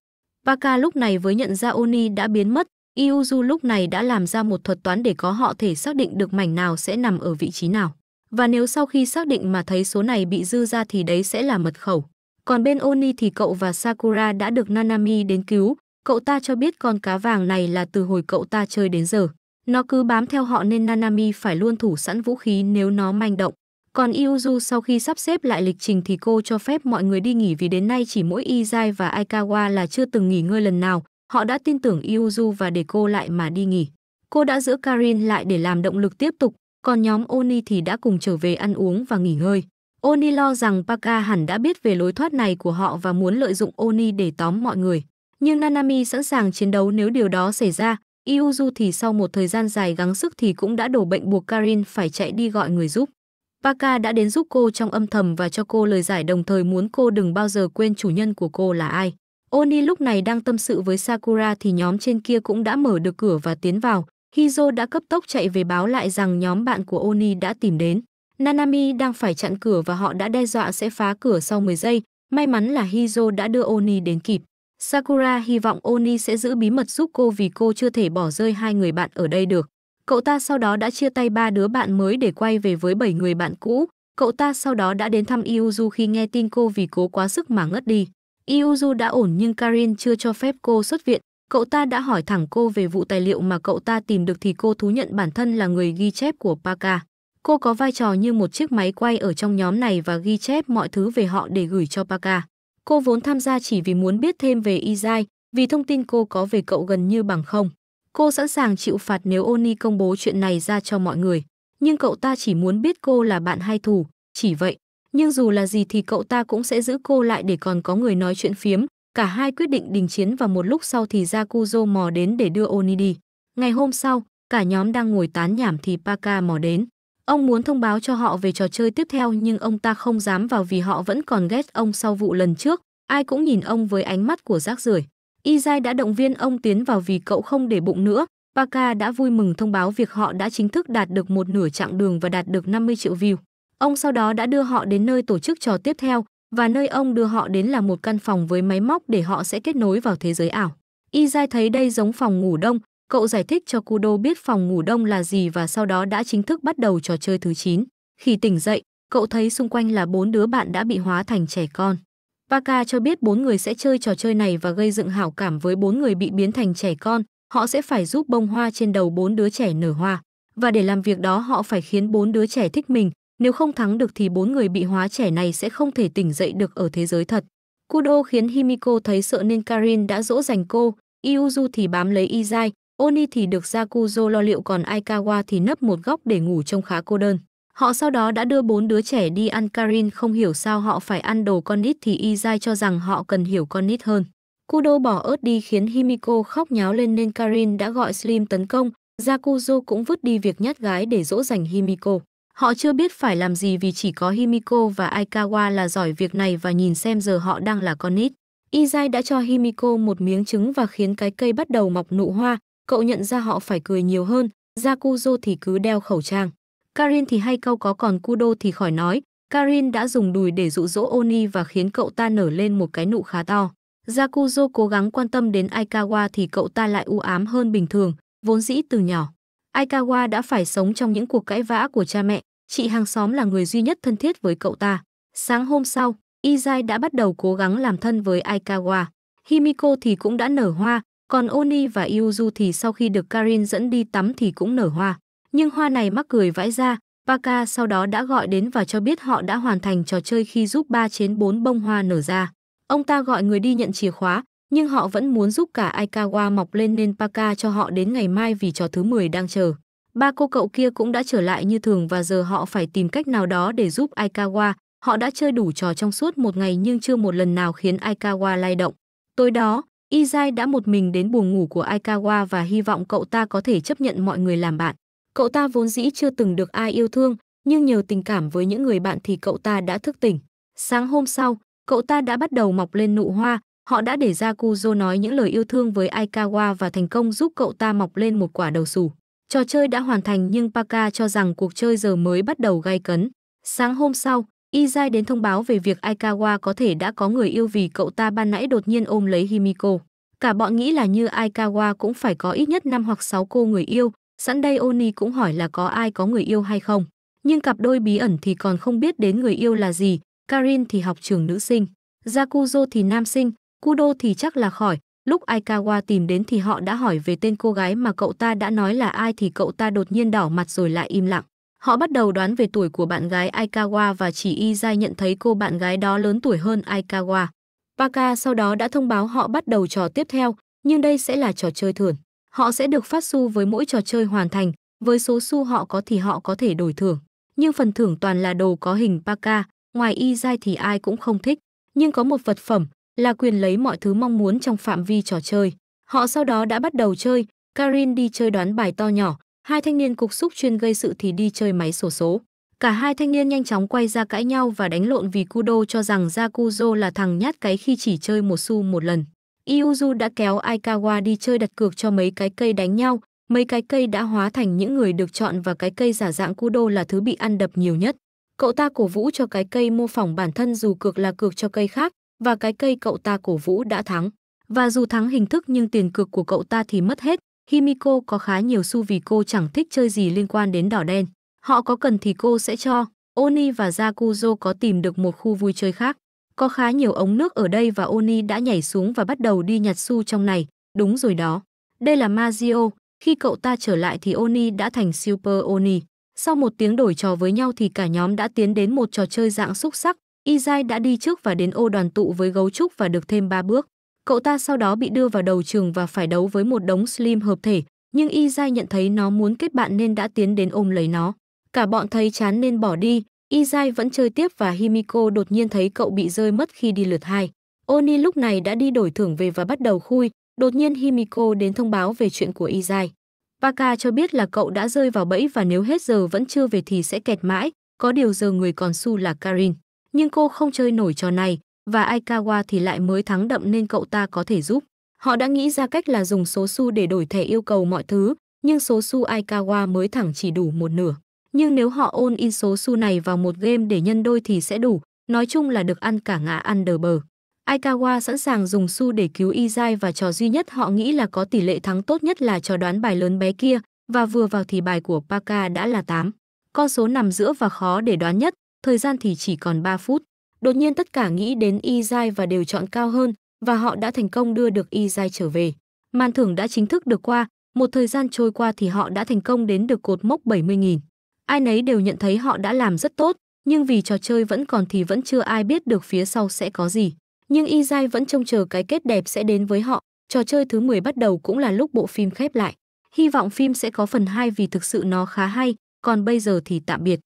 Speaker 1: Baka lúc này với nhận ra Oni đã biến mất, Iuzu lúc này đã làm ra một thuật toán để có họ thể xác định được mảnh nào sẽ nằm ở vị trí nào. Và nếu sau khi xác định mà thấy số này bị dư ra thì đấy sẽ là mật khẩu. Còn bên Oni thì cậu và Sakura đã được Nanami đến cứu, cậu ta cho biết con cá vàng này là từ hồi cậu ta chơi đến giờ. Nó cứ bám theo họ nên Nanami phải luôn thủ sẵn vũ khí nếu nó manh động. Còn Iuzu sau khi sắp xếp lại lịch trình thì cô cho phép mọi người đi nghỉ vì đến nay chỉ mỗi Izai và Aikawa là chưa từng nghỉ ngơi lần nào. Họ đã tin tưởng Iuzu và để cô lại mà đi nghỉ. Cô đã giữ Karin lại để làm động lực tiếp tục, còn nhóm Oni thì đã cùng trở về ăn uống và nghỉ ngơi. Oni lo rằng Paka hẳn đã biết về lối thoát này của họ và muốn lợi dụng Oni để tóm mọi người. Nhưng Nanami sẵn sàng chiến đấu nếu điều đó xảy ra, Iuzu thì sau một thời gian dài gắng sức thì cũng đã đổ bệnh buộc Karin phải chạy đi gọi người giúp. Paka đã đến giúp cô trong âm thầm và cho cô lời giải đồng thời muốn cô đừng bao giờ quên chủ nhân của cô là ai. Oni lúc này đang tâm sự với Sakura thì nhóm trên kia cũng đã mở được cửa và tiến vào. Hizo đã cấp tốc chạy về báo lại rằng nhóm bạn của Oni đã tìm đến. Nanami đang phải chặn cửa và họ đã đe dọa sẽ phá cửa sau 10 giây. May mắn là Hizo đã đưa Oni đến kịp. Sakura hy vọng Oni sẽ giữ bí mật giúp cô vì cô chưa thể bỏ rơi hai người bạn ở đây được. Cậu ta sau đó đã chia tay ba đứa bạn mới để quay về với bảy người bạn cũ. Cậu ta sau đó đã đến thăm Iuzu khi nghe tin cô vì cố quá sức mà ngất đi. Iuzu đã ổn nhưng Karin chưa cho phép cô xuất viện. Cậu ta đã hỏi thẳng cô về vụ tài liệu mà cậu ta tìm được thì cô thú nhận bản thân là người ghi chép của Paka. Cô có vai trò như một chiếc máy quay ở trong nhóm này và ghi chép mọi thứ về họ để gửi cho Paka. Cô vốn tham gia chỉ vì muốn biết thêm về Izai, vì thông tin cô có về cậu gần như bằng không. Cô sẵn sàng chịu phạt nếu Oni công bố chuyện này ra cho mọi người. Nhưng cậu ta chỉ muốn biết cô là bạn hay thù, chỉ vậy. Nhưng dù là gì thì cậu ta cũng sẽ giữ cô lại để còn có người nói chuyện phiếm. Cả hai quyết định đình chiến và một lúc sau thì Yakuzo mò đến để đưa Oni đi. Ngày hôm sau, cả nhóm đang ngồi tán nhảm thì Paka mò đến. Ông muốn thông báo cho họ về trò chơi tiếp theo nhưng ông ta không dám vào vì họ vẫn còn ghét ông sau vụ lần trước. Ai cũng nhìn ông với ánh mắt của rác rưởi. Izai đã động viên ông tiến vào vì cậu không để bụng nữa. Paka đã vui mừng thông báo việc họ đã chính thức đạt được một nửa chặng đường và đạt được 50 triệu view. Ông sau đó đã đưa họ đến nơi tổ chức trò tiếp theo và nơi ông đưa họ đến là một căn phòng với máy móc để họ sẽ kết nối vào thế giới ảo. Izai thấy đây giống phòng ngủ đông, Cậu giải thích cho Kudo biết phòng ngủ đông là gì và sau đó đã chính thức bắt đầu trò chơi thứ 9. Khi tỉnh dậy, cậu thấy xung quanh là bốn đứa bạn đã bị hóa thành trẻ con. Paka cho biết bốn người sẽ chơi trò chơi này và gây dựng hảo cảm với bốn người bị biến thành trẻ con. Họ sẽ phải giúp bông hoa trên đầu bốn đứa trẻ nở hoa. Và để làm việc đó họ phải khiến bốn đứa trẻ thích mình. Nếu không thắng được thì bốn người bị hóa trẻ này sẽ không thể tỉnh dậy được ở thế giới thật. Kudo khiến Himiko thấy sợ nên Karin đã dỗ dành cô. Iuzu thì bám lấy Izai, Oni thì được Yakuzo lo liệu còn Aikawa thì nấp một góc để ngủ trông khá cô đơn. Họ sau đó đã đưa bốn đứa trẻ đi ăn Karin không hiểu sao họ phải ăn đồ con nít thì Izai cho rằng họ cần hiểu con nít hơn. Kudo bỏ ớt đi khiến Himiko khóc nháo lên nên Karin đã gọi Slim tấn công, Yakuzo cũng vứt đi việc nhát gái để dỗ dành Himiko. Họ chưa biết phải làm gì vì chỉ có Himiko và Aikawa là giỏi việc này và nhìn xem giờ họ đang là con nít. Izai đã cho Himiko một miếng trứng và khiến cái cây bắt đầu mọc nụ hoa, Cậu nhận ra họ phải cười nhiều hơn, ra thì cứ đeo khẩu trang. Karin thì hay câu có còn Kudo thì khỏi nói, Karin đã dùng đùi để dụ dỗ Oni và khiến cậu ta nở lên một cái nụ khá to. Yakuzo cố gắng quan tâm đến Aikawa thì cậu ta lại u ám hơn bình thường, vốn dĩ từ nhỏ. Aikawa đã phải sống trong những cuộc cãi vã của cha mẹ, chị hàng xóm là người duy nhất thân thiết với cậu ta. Sáng hôm sau, Izai đã bắt đầu cố gắng làm thân với Aikawa. Himiko thì cũng đã nở hoa, còn Oni và Yuzu thì sau khi được Karin dẫn đi tắm thì cũng nở hoa. Nhưng hoa này mắc cười vãi ra, Paka sau đó đã gọi đến và cho biết họ đã hoàn thành trò chơi khi giúp 3 trên 4 bông hoa nở ra. Ông ta gọi người đi nhận chìa khóa, nhưng họ vẫn muốn giúp cả Aikawa mọc lên nên Paka cho họ đến ngày mai vì trò thứ 10 đang chờ. Ba cô cậu kia cũng đã trở lại như thường và giờ họ phải tìm cách nào đó để giúp Aikawa. Họ đã chơi đủ trò trong suốt một ngày nhưng chưa một lần nào khiến Aikawa lay động. Tối đó, Izai đã một mình đến buồng ngủ của Aikawa và hy vọng cậu ta có thể chấp nhận mọi người làm bạn. Cậu ta vốn dĩ chưa từng được ai yêu thương, nhưng nhờ tình cảm với những người bạn thì cậu ta đã thức tỉnh. Sáng hôm sau, cậu ta đã bắt đầu mọc lên nụ hoa, họ đã để ra Kuzo nói những lời yêu thương với Aikawa và thành công giúp cậu ta mọc lên một quả đầu sủ. Trò chơi đã hoàn thành nhưng Paka cho rằng cuộc chơi giờ mới bắt đầu gay cấn. Sáng hôm sau, Izai đến thông báo về việc Aikawa có thể đã có người yêu vì cậu ta ban nãy đột nhiên ôm lấy Himiko. Cả bọn nghĩ là như Aikawa cũng phải có ít nhất 5 hoặc 6 cô người yêu, sẵn đây Oni cũng hỏi là có ai có người yêu hay không. Nhưng cặp đôi bí ẩn thì còn không biết đến người yêu là gì, Karin thì học trường nữ sinh, Yakuzo thì nam sinh, Kudo thì chắc là khỏi. Lúc Aikawa tìm đến thì họ đã hỏi về tên cô gái mà cậu ta đã nói là ai thì cậu ta đột nhiên đỏ mặt rồi lại im lặng. Họ bắt đầu đoán về tuổi của bạn gái Aikawa và chỉ y dai nhận thấy cô bạn gái đó lớn tuổi hơn Aikawa. Paka sau đó đã thông báo họ bắt đầu trò tiếp theo, nhưng đây sẽ là trò chơi thưởng. Họ sẽ được phát xu với mỗi trò chơi hoàn thành, với số xu họ có thì họ có thể đổi thưởng. Nhưng phần thưởng toàn là đồ có hình Paka, ngoài y dai thì ai cũng không thích. Nhưng có một vật phẩm, là quyền lấy mọi thứ mong muốn trong phạm vi trò chơi. Họ sau đó đã bắt đầu chơi, Karin đi chơi đoán bài to nhỏ, hai thanh niên cục xúc chuyên gây sự thì đi chơi máy sổ số. Cả hai thanh niên nhanh chóng quay ra cãi nhau và đánh lộn vì Kudo cho rằng Yakuzo là thằng nhát cái khi chỉ chơi một xu một lần. Iuzu đã kéo Aikawa đi chơi đặt cược cho mấy cái cây đánh nhau, mấy cái cây đã hóa thành những người được chọn và cái cây giả dạng Kudo là thứ bị ăn đập nhiều nhất. Cậu ta cổ vũ cho cái cây mô phỏng bản thân dù cược là cược cho cây khác, và cái cây cậu ta cổ vũ đã thắng. Và dù thắng hình thức nhưng tiền cược của cậu ta thì mất hết, Himiko có khá nhiều xu vì cô chẳng thích chơi gì liên quan đến đỏ đen. Họ có cần thì cô sẽ cho. Oni và Yakuzo có tìm được một khu vui chơi khác. Có khá nhiều ống nước ở đây và Oni đã nhảy xuống và bắt đầu đi nhặt xu trong này. Đúng rồi đó. Đây là Mazio. Khi cậu ta trở lại thì Oni đã thành Super Oni. Sau một tiếng đổi trò với nhau thì cả nhóm đã tiến đến một trò chơi dạng xúc sắc. Izai đã đi trước và đến ô đoàn tụ với gấu trúc và được thêm ba bước. Cậu ta sau đó bị đưa vào đầu trường và phải đấu với một đống slim hợp thể, nhưng Y Giai nhận thấy nó muốn kết bạn nên đã tiến đến ôm lấy nó. Cả bọn thấy chán nên bỏ đi, Y Giai vẫn chơi tiếp và Himiko đột nhiên thấy cậu bị rơi mất khi đi lượt hai. Oni lúc này đã đi đổi thưởng về và bắt đầu khui, đột nhiên Himiko đến thông báo về chuyện của Y Giai. Baka cho biết là cậu đã rơi vào bẫy và nếu hết giờ vẫn chưa về thì sẽ kẹt mãi, có điều giờ người còn su là Karin. Nhưng cô không chơi nổi trò này, và Aikawa thì lại mới thắng đậm nên cậu ta có thể giúp. Họ đã nghĩ ra cách là dùng số su để đổi thẻ yêu cầu mọi thứ, nhưng số su Aikawa mới thẳng chỉ đủ một nửa. Nhưng nếu họ ôn in số su này vào một game để nhân đôi thì sẽ đủ, nói chung là được ăn cả ngã ăn đờ bờ. Aikawa sẵn sàng dùng su để cứu Izai và trò duy nhất họ nghĩ là có tỷ lệ thắng tốt nhất là trò đoán bài lớn bé kia, và vừa vào thì bài của Paka đã là 8. Con số nằm giữa và khó để đoán nhất, thời gian thì chỉ còn 3 phút. Đột nhiên tất cả nghĩ đến Y Giai và đều chọn cao hơn và họ đã thành công đưa được Y Giai trở về. Màn thưởng đã chính thức được qua, một thời gian trôi qua thì họ đã thành công đến được cột mốc 70.000. Ai nấy đều nhận thấy họ đã làm rất tốt, nhưng vì trò chơi vẫn còn thì vẫn chưa ai biết được phía sau sẽ có gì. Nhưng Y Giai vẫn trông chờ cái kết đẹp sẽ đến với họ, trò chơi thứ 10 bắt đầu cũng là lúc bộ phim khép lại. Hy vọng phim sẽ có phần 2 vì thực sự nó khá hay, còn bây giờ thì tạm biệt.